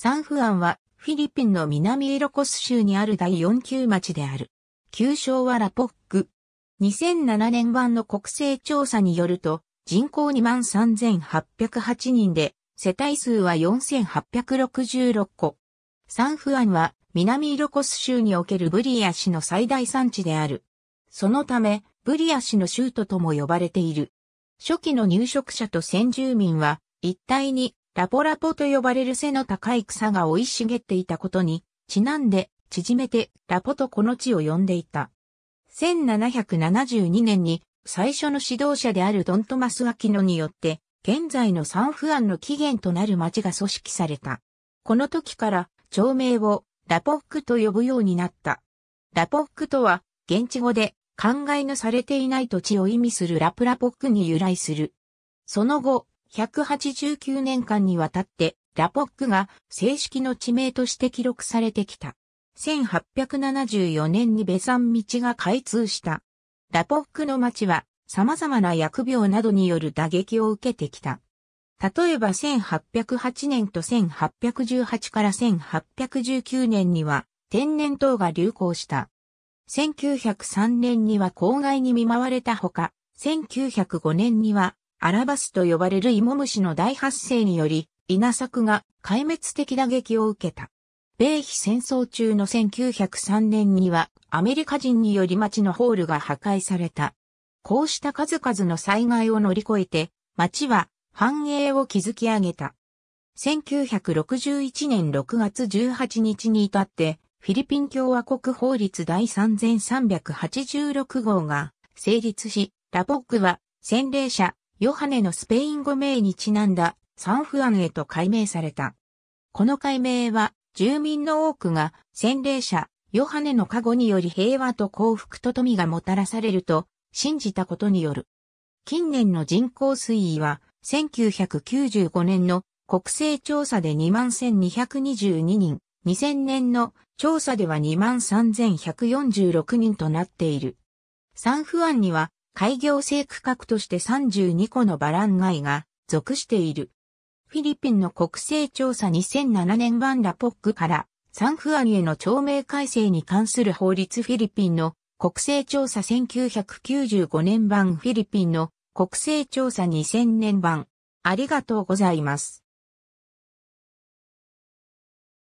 サンフアンはフィリピンの南イロコス州にある第4級町である。旧称はラポック。2007年版の国勢調査によると、人口23,808人で、世帯数は4,866個。サンフアンは南イロコス州におけるブリア市の最大産地である。そのため、ブリア市の州都とも呼ばれている。初期の入植者と先住民は、一体にラポラポと呼ばれる背の高い草が生い茂っていたことに、ちなんで、縮めて、ラポとこの地を呼んでいた。1772年に、最初の指導者であるドントマス・アキノによって、現在のサンフアンの起源となる町が組織された。この時から、町名を、ラポックと呼ぶようになった。ラポックとは、現地語で、考えのされていない土地を意味するラプラポックに由来する。その後、189年間にわたって、ラポックが正式の地名として記録されてきた。1874年にベサン道が開通した。ラポックの町は様々な薬病などによる打撃を受けてきた。例えば1808年と1818から1819年には天然痘が流行した。1903年には公害に見舞われたほか、1905年にはアラバスと呼ばれるイモムシの大発生により、稲作が壊滅的打撃を受けた。米非戦争中の1903年にはアメリカ人により町のホールが破壊された。こうした数々の災害を乗り越えて、町は繁栄を築き上げた。1961年6月18日に至って、フィリピン共和国法律第3386号が成立し、ラボックは洗礼者、ヨハネのスペイン語名にちなんだサンフアンへと改名された。この改名は住民の多くが洗礼者ヨハネの加護により平和と幸福と富がもたらされると信じたことによる。近年の人口推移は1995年の国勢調査で21,222人、2000年の調査では23,146人となっている。サンフアンには開業制区画として32個のバランガイが属している。フィリピンの国勢調査2007年版ラポックからサンフアンへの町名改正に関する法律フィリピンの国勢調査1995年版フィリピンの国勢調査2000年版ありがとうございます。